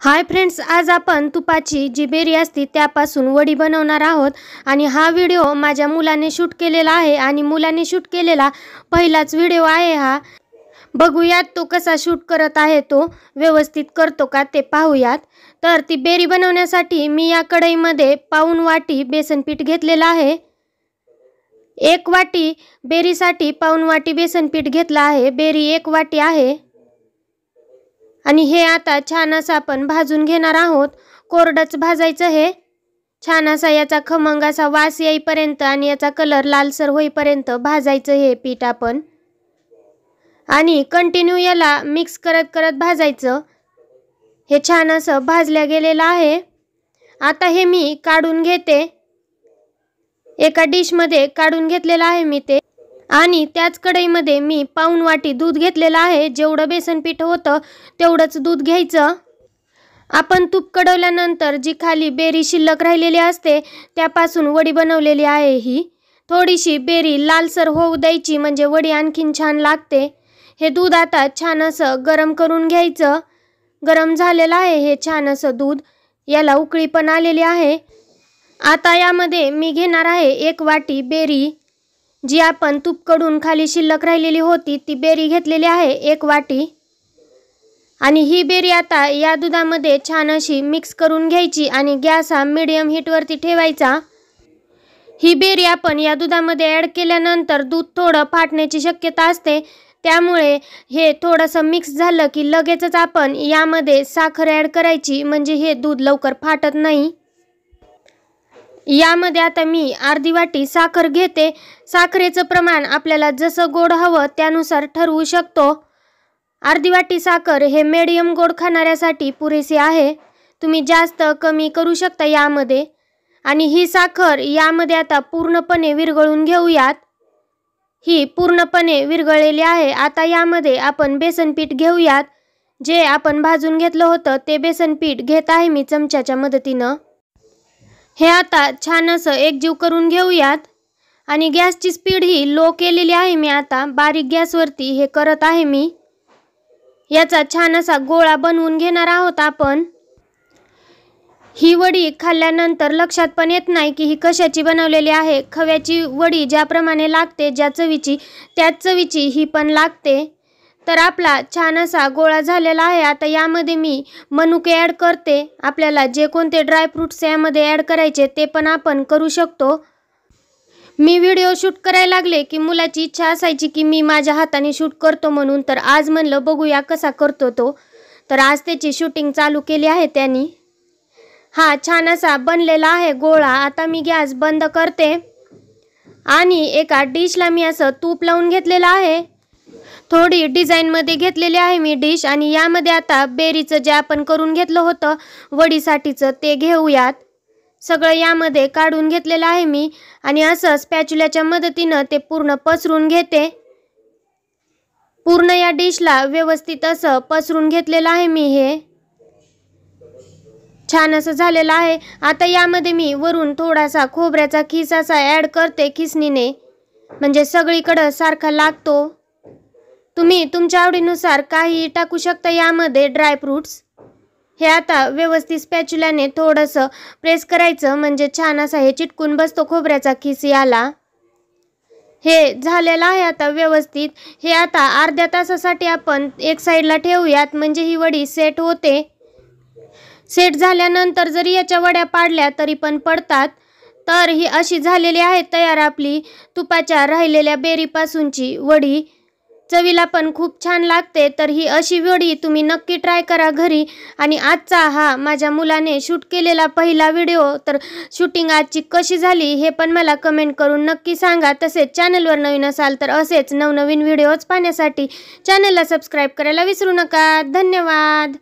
hi friends आज आपण तुपाची जी berry असती त्यापासून वडी बनवणार आहोत आणि हा व्हिडिओ माझ्या मुलाने शूट केलेला आहे आणि मुलाने शूट केलेला पहिलाच व्हिडिओ आहे हा बघूयात तो कसा शूट करत आहे तो व्यवस्थित करतो का ते पाहूयात तर ती बेरी बनवण्यासाठी मी या कढईमध्ये पाऊन वाटी बेसनपीठ घेतलेलं आहे एक वाटी बेरीसाठी पाऊन वाटी बेसनपीठ घेतलं आहे बेरी एक वाटी आहे आणि हे आता छान असं आपण भाजून घेणार आहोत कोरडच भाजायचं हे छान असा याचा खमंग असा वास येईपर्यंत आणि याचा कलर लालसर होईपर्यंत भाजायचं हे पीठ आपण आणि कंटिन्यू याला मिक्स करत करत भाजायचं हे छान असं भाजलं गेलेलं आहे आता हे मी काढून घेते एका डिशमध्ये काढून घेतलेलं आहे मी ते आणि त्याच कढईमध्ये मी पाऊन वाटी दूध घेतलेलं आहे जेवढं बेसन पीठ होतं तेवढंच दूध घ्यायचं आपण तूप कडवल्यानंतर जी खाली बेरी शिल्लक राहिलेली असते त्यापासून वडी बनवलेली आहे ही थोडीशी बेरी लालसर होऊ द्यायची म्हणजे वडी आणखीन छान लागते हे दूध आता छान असं गरम करून घ्यायचं गरम झालेलं आहे हे छान असं दूध याला उकळी पण आलेली आहे आता यामध्ये मी घेणार आहे एक वाटी बेरी जी आपण तूपकडून खाली शिल्लक राहिलेली होती ती बेरी घेतलेली आहे एक वाटी आणि ही बेरी आता या दुधामध्ये छान अशी मिक्स करून घ्यायची आणि गॅस हा मिडियम हीटवरती ठेवायचा ही बेरी आपण या दुधामध्ये ॲड केल्यानंतर दूध थोडं फाटण्याची शक्यता असते त्यामुळे हे थोडंसं मिक्स झालं की लगेचच आपण यामध्ये साखर ॲड करायची म्हणजे हे दूध लवकर फाटत नाही यामध्ये आता मी अर्धी वाटी साखर घेते साखरेचं प्रमाण आपल्याला जसं गोड हवं त्यानुसार ठरवू शकतो अर्धी वाटी साखर हे मीडियम गोड खाणाऱ्यासाठी पुरेसे आहे तुम्ही जास्त कमी करू शकता यामध्ये आणि ही साखर यामध्ये आता पूर्णपणे विरघळून घेऊयात ही पूर्णपणे विरघळलेली आहे आता यामध्ये आपण बेसन पीठ घेऊयात जे आपण भाजून घेतलं होतं ते बेसन पीठ घेत आहे मी चमच्याच्या मदतीनं हे आता छान असं एकजीव करून घेऊयात आणि गॅसची स्पीड ही लो केलेली आहे मी आता बारीक गॅसवरती हे करत आहे मी याचा छान असा गोळा बनवून घेणार आहोत आपण ही वडी खाल्ल्यानंतर लक्षात पण येत नाही की ही कशाची बनवलेली आहे खव्याची वडी ज्याप्रमाणे लागते ज्या चवीची त्याच चवीची ही पण लागते तर आपला छान असा गोळा झालेला आहे आता यामध्ये मी मनुके ॲड करते आपल्याला जे कोणते ड्रायफ्रूट्स यामध्ये ॲड करायचे ते पण आपण करू शकतो मी व्हिडिओ शूट करायला लागले की मुलाची इच्छा असायची की मी माझ्या हाताने शूट करतो म्हणून तर आज म्हणलं बघूया कसा करतो तो तर आज त्याची शूटिंग चालू केली आहे त्यांनी हा छान असा बनलेला आहे गोळा आता मी गॅस बंद करते आणि एका डिशला मी असं तूप लावून घेतलेलं आहे थोडी डिझाईनमध्ये घेतलेली आहे मी डिश आणि यामध्ये आता बेरीचं जे आपण करून घेतलं होतं वडीसाठीचं ते घेऊयात सगळं यामध्ये काढून घेतलेलं आहे मी आणि असं स्पॅच्युल्याच्या मदतीनं ते पूर्ण पसरून घेते पूर्ण या डिशला व्यवस्थित असं पसरून घेतलेलं आहे मी हे छान असं झालेलं आहे आता यामध्ये मी वरून थोडासा खोबऱ्याचा खिस असा ॲड करते खिसणीने म्हणजे सगळीकडं सारखा लागतो तुम्ही तुमच्या आवडीनुसार काहीही टाकू शकता यामध्ये ड्रायफ्रूट्स हे आता व्यवस्थित स्पॅच्युलाने थोडंसं प्रेस करायचं म्हणजे छान असा हे चिटकून बसतो खोबऱ्याचा खिस याला हे झालेलं आहे आता व्यवस्थित हे आता अर्ध्या तासासाठी आपण एक साईडला ठेवूयात म्हणजे ही वडी सेट होते सेट झाल्यानंतर जरी याच्या वड्या पाडल्या तरी पण पडतात तर ही अशी झालेली आहे तयार आपली तुपाच्या राहिलेल्या बेरीपासूनची वडी चवीला पण खूप छान लागते तर ही अशी वडी तुम्ही नक्की ट्राय करा घरी आणि आजचा हा माझ्या मुलाने शूट केलेला पहिला व्हिडिओ तर शूटिंग आजची कशी झाली हे पण मला कमेंट करून नक्की सांगा तसेच चॅनलवर नवीन असाल तर असेच नवनवीन व्हिडिओज पाहण्यासाठी चॅनलला सबस्क्राईब करायला विसरू नका धन्यवाद